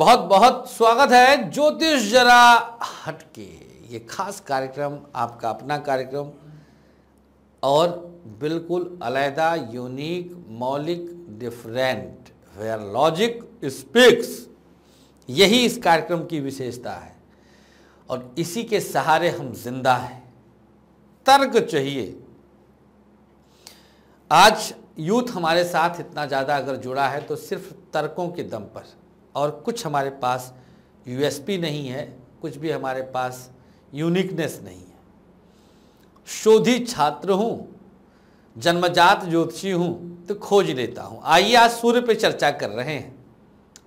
बहुत बहुत स्वागत है ज्योतिष जरा हटके ये खास कार्यक्रम आपका अपना कार्यक्रम और बिल्कुल अलहदा यूनिक मौलिक डिफरेंट वेयर लॉजिक स्पीक्स यही इस कार्यक्रम की विशेषता है और इसी के सहारे हम जिंदा हैं तर्क चाहिए आज यूथ हमारे साथ इतना ज़्यादा अगर जुड़ा है तो सिर्फ तर्कों के दम पर और कुछ हमारे पास यूएसपी नहीं है कुछ भी हमारे पास यूनिकनेस नहीं है शोधी छात्र हूँ जन्मजात ज्योतिषी हूँ तो खोज लेता हूँ आइए आज सूर्य पे चर्चा कर रहे हैं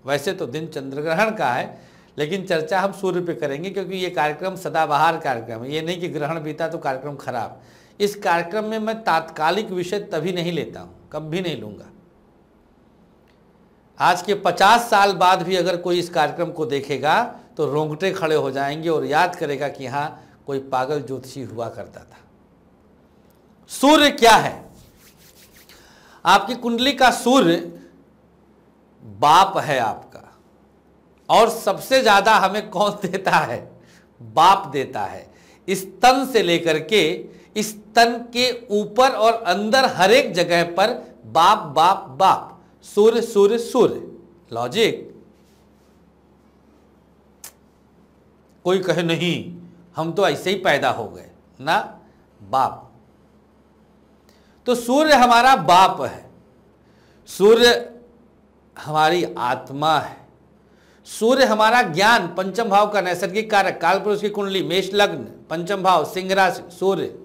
वैसे तो दिन चंद्र ग्रहण का है लेकिन चर्चा हम सूर्य पे करेंगे क्योंकि ये कार्यक्रम सदाबहार कार्यक्रम है ये नहीं कि ग्रहण बीता तो कार्यक्रम खराब इस कार्यक्रम में मैं तात्कालिक विषय तभी नहीं लेता हूँ कभी नहीं लूँगा आज के 50 साल बाद भी अगर कोई इस कार्यक्रम को देखेगा तो रोंगटे खड़े हो जाएंगे और याद करेगा कि हाँ कोई पागल ज्योतिषी हुआ करता था सूर्य क्या है आपकी कुंडली का सूर्य बाप है आपका और सबसे ज़्यादा हमें कौन देता है बाप देता है इस तन से लेकर के इस तन के ऊपर और अंदर हर एक जगह पर बाप बाप बाप सूर्य सूर्य सूर्य लॉजिक कोई कहे नहीं हम तो ऐसे ही पैदा हो गए ना बाप तो सूर्य हमारा बाप है सूर्य हमारी आत्मा है सूर्य हमारा ज्ञान पंचम भाव का नैसर्गिक कारक कालपुरुष की कुंडली मेष लग्न पंचम भाव सिंह राशि सूर्य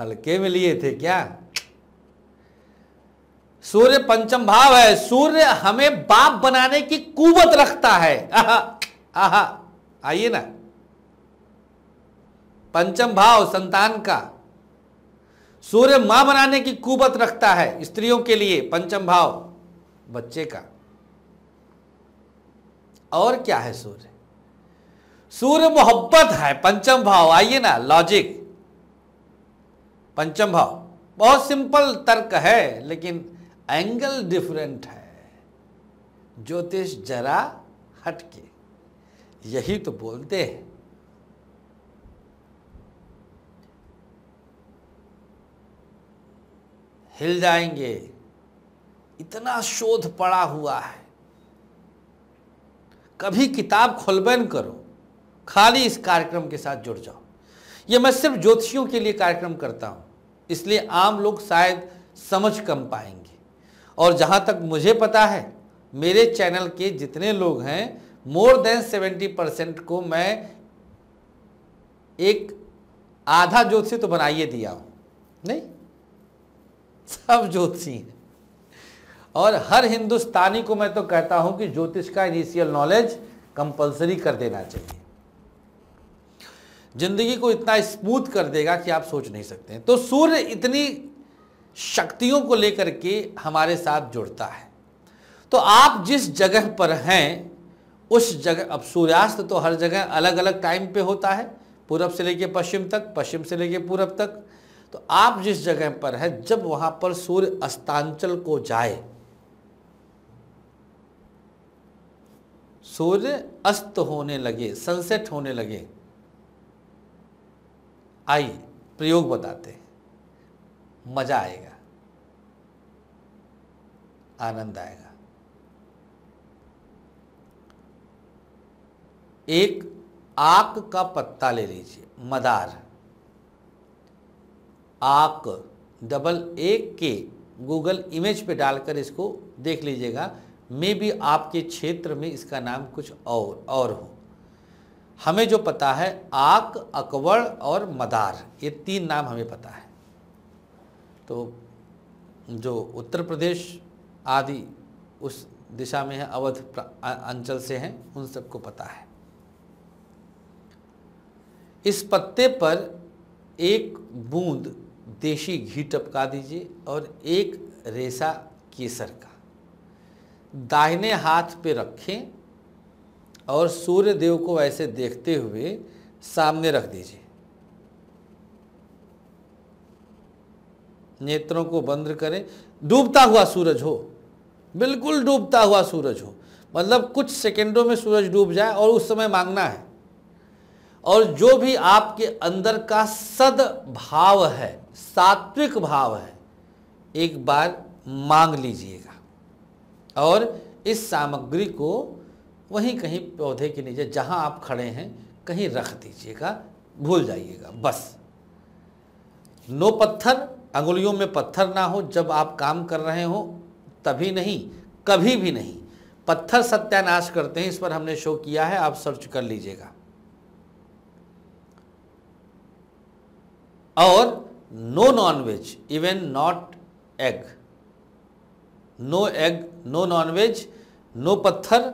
हल्के में लिए थे क्या सूर्य पंचम भाव है सूर्य हमें बाप बनाने की कुवत रखता है आहा आइए ना पंचम भाव संतान का सूर्य मां बनाने की कुवत रखता है स्त्रियों के लिए पंचम भाव बच्चे का और क्या है सूर्य सूर्य मोहब्बत है पंचम भाव आइए ना लॉजिक पंचम भाव बहुत सिंपल तर्क है लेकिन एंगल डिफरेंट है ज्योतिष जरा हटके यही तो बोलते हैं हिल जाएंगे इतना शोध पड़ा हुआ है कभी किताब खोलबैन करो खाली इस कार्यक्रम के साथ जुड़ जाओ ये मैं सिर्फ ज्योतिषियों के लिए कार्यक्रम करता हूं इसलिए आम लोग शायद समझ कम पाएंगे और जहाँ तक मुझे पता है मेरे चैनल के जितने लोग हैं मोर देन सेवेंटी परसेंट को मैं एक आधा ज्योतिषी तो बनाइए दिया हूँ नहीं सब ज्योतिषी हैं और हर हिंदुस्तानी को मैं तो कहता हूं कि ज्योतिष का इनिशियल नॉलेज कंपलसरी कर देना चाहिए जिंदगी को इतना स्मूथ कर देगा कि आप सोच नहीं सकते तो सूर्य इतनी शक्तियों को लेकर के हमारे साथ जुड़ता है तो आप जिस जगह पर हैं उस जगह अब सूर्यास्त तो हर जगह अलग अलग टाइम पे होता है पूरब से लेके पश्चिम तक पश्चिम से लेके पूरब तक तो आप जिस जगह पर हैं जब वहां पर सूर्य अस्तांचल को जाए सूर्य अस्त होने लगे सनसेट होने लगे आई प्रयोग बताते हैं मज़ा आएगा आनंद आएगा एक आक का पत्ता ले लीजिए मदार आक डबल ए के गूगल इमेज पे डालकर इसको देख लीजिएगा मे भी आपके क्षेत्र में इसका नाम कुछ और और हो हमें जो पता है आक अकबर और मदार ये तीन नाम हमें पता है तो जो उत्तर प्रदेश आदि उस दिशा में है अवध अंचल से हैं उन सबको पता है इस पत्ते पर एक बूंद देशी घी टपका दीजिए और एक रेसा केसर का दाहिने हाथ पे रखें और सूर्य देव को ऐसे देखते हुए सामने रख दीजिए नेत्रों को बंद करें डूबता हुआ सूरज हो बिल्कुल डूबता हुआ सूरज हो मतलब कुछ सेकंडों में सूरज डूब जाए और उस समय मांगना है और जो भी आपके अंदर का सद्भाव है सात्विक भाव है एक बार मांग लीजिएगा और इस सामग्री को वहीं कहीं पौधे के नीचे जहां आप खड़े हैं कहीं रख दीजिएगा भूल जाइएगा बस नो पत्थर अंगुलियों में पत्थर ना हो जब आप काम कर रहे हो तभी नहीं कभी भी नहीं पत्थर सत्यानाश करते हैं इस पर हमने शो किया है आप सर्च कर लीजिएगा और no non veg even not egg no egg no non veg no पत्थर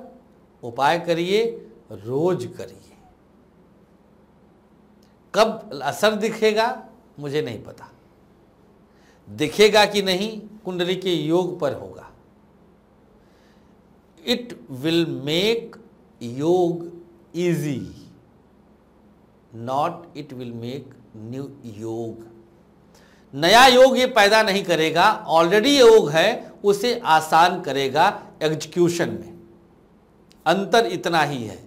उपाय करिए रोज करिए कब असर दिखेगा मुझे नहीं पता दिखेगा कि नहीं कुंडली के योग पर होगा it will make yoga easy not it will make new yoga नया योग ये पैदा नहीं करेगा ऑलरेडी योग है उसे आसान करेगा एग्जीक्यूशन में अंतर इतना ही है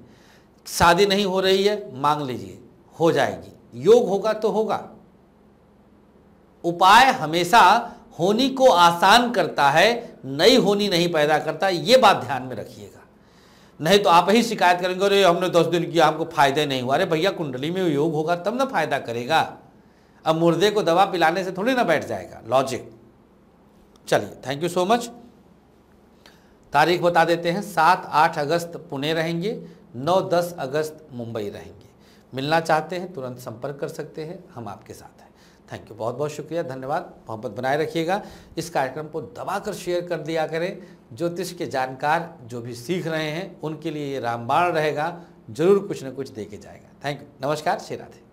शादी नहीं हो रही है मांग लीजिए हो जाएगी योग होगा तो होगा उपाय हमेशा होनी को आसान करता है नई होनी नहीं पैदा करता ये बात ध्यान में रखिएगा नहीं तो आप ही शिकायत करेंगे अरे हमने दस दिन किया हमको फायदे नहीं हुआ अरे भैया कुंडली में योग होगा तब ना फायदा करेगा अब मुर्दे को दवा पिलाने से थोड़ी ना बैठ जाएगा लॉजिक चलिए थैंक यू सो मच तारीख बता देते हैं सात आठ अगस्त पुणे रहेंगे नौ दस अगस्त मुंबई रहेंगे मिलना चाहते हैं तुरंत संपर्क कर सकते हैं हम आपके साथ हैं थैंक यू बहुत बहुत शुक्रिया धन्यवाद मोहब्बत बनाए रखिएगा इस कार्यक्रम को दबाकर शेयर कर दिया करें ज्योतिष के जानकार जो भी सीख रहे हैं उनके लिए ये रामबाण रहेगा जरूर कुछ ना कुछ देके जाएगा थैंक यू नमस्कार श्री राधे